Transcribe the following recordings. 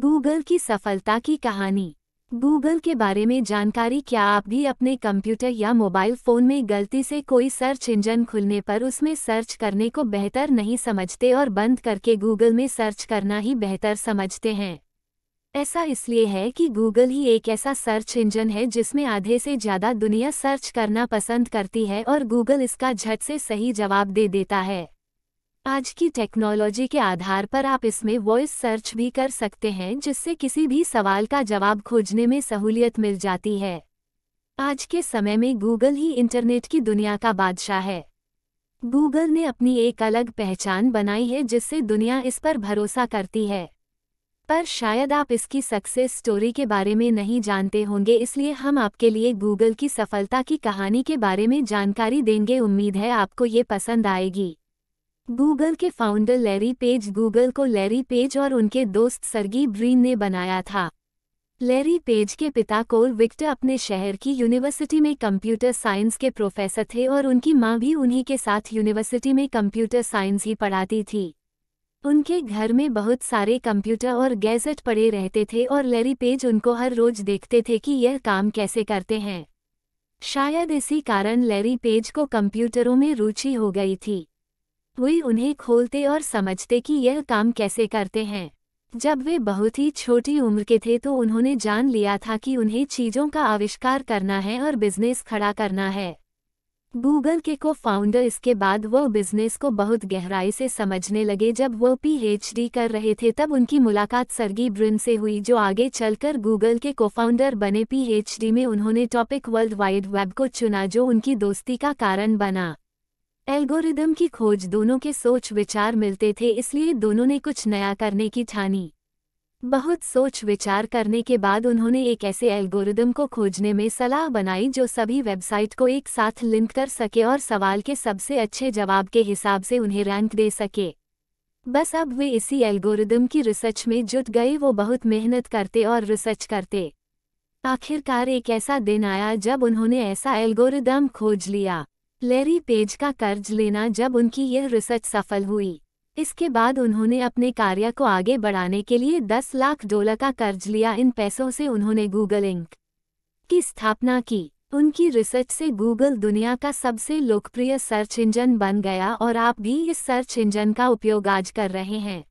Google की सफलता की कहानी गूगल के बारे में जानकारी क्या आप भी अपने कंप्यूटर या मोबाइल फ़ोन में गलती से कोई सर्च इंजन खुलने पर उसमें सर्च करने को बेहतर नहीं समझते और बंद करके गूगल में सर्च करना ही बेहतर समझते हैं ऐसा इसलिए है कि गूगल ही एक ऐसा सर्च इंजन है जिसमें आधे से ज़्यादा दुनिया सर्च करना पसंद करती है और गूगल इसका झट से सही जवाब दे देता है आज की टेक्नोलॉजी के आधार पर आप इसमें वॉइस सर्च भी कर सकते हैं जिससे किसी भी सवाल का जवाब खोजने में सहूलियत मिल जाती है आज के समय में गूगल ही इंटरनेट की दुनिया का बादशाह है गूगल ने अपनी एक अलग पहचान बनाई है जिससे दुनिया इस पर भरोसा करती है पर शायद आप इसकी सक्सेस स्टोरी के बारे में नहीं जानते होंगे इसलिए हम आपके लिए गूगल की सफलता की कहानी के बारे में जानकारी देंगे उम्मीद है आपको ये पसंद आएगी गूगल के फाउंडर लैरी पेज गूगल को लैरी पेज और उनके दोस्त सरगी ब्रीन ने बनाया था लैरी पेज के पिता कोल विक्टर अपने शहर की यूनिवर्सिटी में कंप्यूटर साइंस के प्रोफेसर थे और उनकी माँ भी उन्हीं के साथ यूनिवर्सिटी में कंप्यूटर साइंस ही पढ़ाती थी उनके घर में बहुत सारे कंप्यूटर और गैजेट पड़े रहते थे और लैरी पेज उनको हर रोज देखते थे कि यह काम कैसे करते हैं शायद इसी कारण लैरी पेज को कंप्यूटरों में रुचि हो गई थी वे उन्हें खोलते और समझते कि यह काम कैसे करते हैं जब वे बहुत ही छोटी उम्र के थे तो उन्होंने जान लिया था कि उन्हें चीज़ों का आविष्कार करना है और बिजनेस खड़ा करना है गूगल के को फाउंडर इसके बाद वह बिजनेस को बहुत गहराई से समझने लगे जब वह पीएचडी कर रहे थे तब उनकी मुलाकात सरगी ब्रिन से हुई जो आगे चलकर गूगल के को फाउंडर बने पीएचडी में उन्होंने टॉपिक वर्ल्ड वाइड वेब को चुना जो उनकी दोस्ती का कारण बना एल्गोरिदम की खोज दोनों के सोच विचार मिलते थे इसलिए दोनों ने कुछ नया करने की ठानी बहुत सोच विचार करने के बाद उन्होंने एक ऐसे एल्गोरिदम को खोजने में सलाह बनाई जो सभी वेबसाइट को एक साथ लिंक कर सके और सवाल के सबसे अच्छे जवाब के हिसाब से उन्हें रैंक दे सके बस अब वे इसी एल्गोरिदम की रिसर्च में जुट गए वो बहुत मेहनत करते और रिसर्च करते आखिरकार एक ऐसा दिन आया जब उन्होंने ऐसा एल्गोरिदम खोज लिया लेरी पेज का कर्ज लेना जब उनकी यह रिसर्च सफल हुई इसके बाद उन्होंने अपने कार्य को आगे बढ़ाने के लिए 10 लाख डॉलर का कर्ज लिया इन पैसों से उन्होंने गूगल इंक की स्थापना की उनकी रिसर्च से गूगल दुनिया का सबसे लोकप्रिय सर्च इंजन बन गया और आप भी इस सर्च इंजन का उपयोग आज कर रहे हैं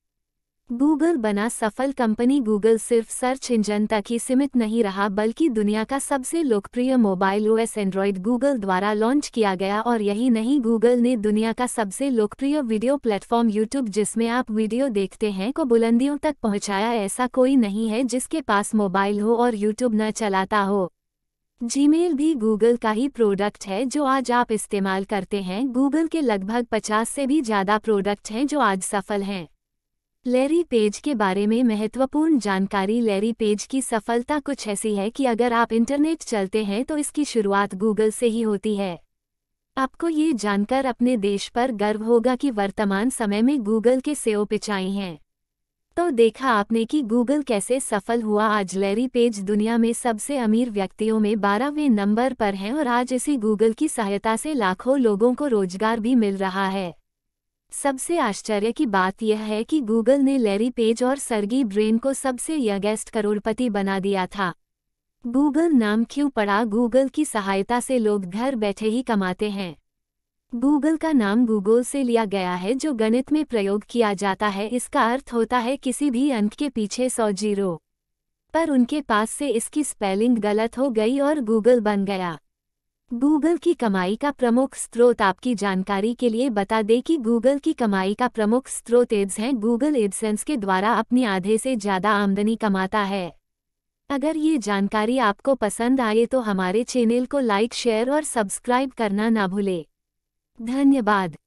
गूगल बना सफल कंपनी गूगल सिर्फ सर्च इंजन तक ही सीमित नहीं रहा बल्कि दुनिया का सबसे लोकप्रिय मोबाइल ओएस एंड्रॉयड गूगल द्वारा लॉन्च किया गया और यही नहीं गूगल ने दुनिया का सबसे लोकप्रिय वीडियो प्लेटफॉर्म यूट्यूब जिसमें आप वीडियो देखते हैं को बुलंदियों तक पहुंचाया ऐसा कोई नहीं है जिसके पास मोबाइल हो और यूट्यूब न चलाता हो जीमेल भी गूगल का ही प्रोडक्ट है जो आज आप इस्तेमाल करते हैं गूगल के लगभग पचास से भी ज़्यादा प्रोडक्ट हैं जो आज सफल हैं लैरी पेज के बारे में महत्वपूर्ण जानकारी लैरी पेज की सफलता कुछ ऐसी है कि अगर आप इंटरनेट चलते हैं तो इसकी शुरुआत गूगल से ही होती है आपको ये जानकर अपने देश पर गर्व होगा कि वर्तमान समय में गूगल के सेओ e पिचाई हैं तो देखा आपने कि गूगल कैसे सफल हुआ आज लैरी पेज दुनिया में सबसे अमीर व्यक्तियों में बारहवें नंबर पर हैं और आज इसी गूगल की सहायता से लाखों लोगों को रोजगार भी मिल रहा है सबसे आश्चर्य की बात यह है कि गूगल ने लैरी पेज और सर्गी ब्रेन को सबसे यंगेस्ट करोड़पति बना दिया था गूगल नाम क्यों पड़ा गूगल की सहायता से लोग घर बैठे ही कमाते हैं गूगल का नाम गूगल से लिया गया है जो गणित में प्रयोग किया जाता है इसका अर्थ होता है किसी भी अंक के पीछे सौ जीरो पर उनके पास से इसकी स्पेलिंग गलत हो गई और गूगल बन गया गूगल की कमाई का प्रमुख स्रोत आपकी जानकारी के लिए बता दें कि गूगल की कमाई का प्रमुख स्रोत एड्स हैं गूगल एडसेंस के द्वारा अपनी आधे से ज़्यादा आमदनी कमाता है अगर ये जानकारी आपको पसंद आए तो हमारे चैनल को लाइक शेयर और सब्सक्राइब करना ना भूलें धन्यवाद